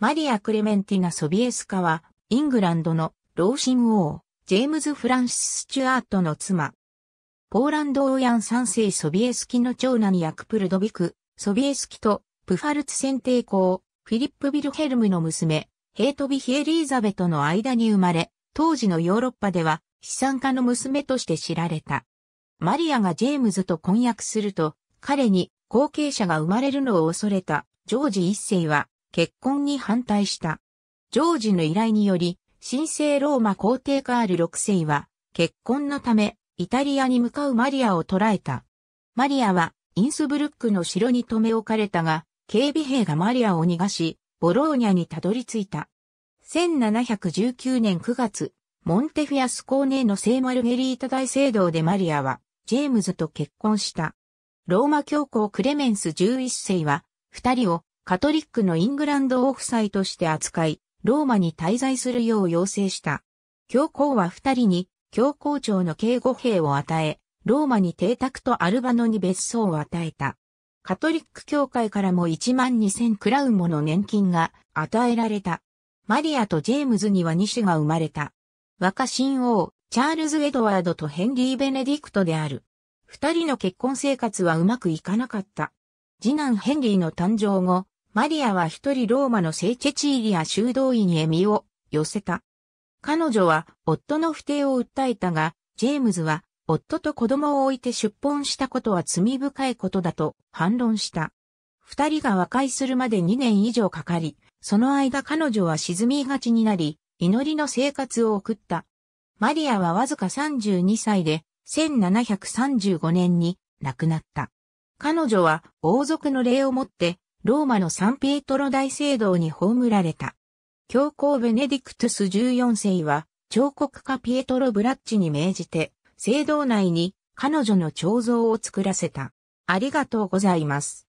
マリア・クレメンティナ・ソビエスカは、イングランドの老親王、ジェームズ・フランシス・スチュアートの妻。ポーランド王ヤン三世ソビエスキの長男役プルドビク、ソビエスキと、プファルツ選定公、フィリップ・ビルヘルムの娘、ヘイトビヒエリーザベとの間に生まれ、当時のヨーロッパでは、資産家の娘として知られた。マリアがジェームズと婚約すると、彼に後継者が生まれるのを恐れた、ジョージ一世は、結婚に反対した。ジョージの依頼により、神聖ローマ皇帝カール6世は、結婚のため、イタリアに向かうマリアを捕らえた。マリアは、インスブルックの城に留め置かれたが、警備兵がマリアを逃がし、ボローニャにたどり着いた。1719年9月、モンテフィアスコーネの聖マルゲリータ大聖堂でマリアは、ジェームズと結婚した。ローマ教皇クレメンス11世は、二人をカトリックのイングランド王夫妻として扱い、ローマに滞在するよう要請した。教皇は二人に教皇庁の警護兵を与え、ローマに邸宅とアルバノに別荘を与えた。カトリック教会からも1万2000クラウンもの年金が与えられた。マリアとジェームズには2子が生まれた。若新王、チャールズ・エドワードとヘンリー・ベネディクトである。二人の結婚生活はうまくいかなかった。次男ヘンリーの誕生後、マリアは一人ローマの聖チェチーリア修道院へ身を寄せた。彼女は夫の不定を訴えたが、ジェームズは夫と子供を置いて出奔したことは罪深いことだと反論した。二人が和解するまで2年以上かかり、その間彼女は沈みがちになり、祈りの生活を送った。マリアはわずか32歳で、1735年に亡くなった。彼女は王族の礼をもってローマのサンピエトロ大聖堂に葬られた。教皇ベネディクトゥス14世は、彫刻家ピエトロ・ブラッチに命じて、聖堂内に彼女の彫像を作らせた。ありがとうございます。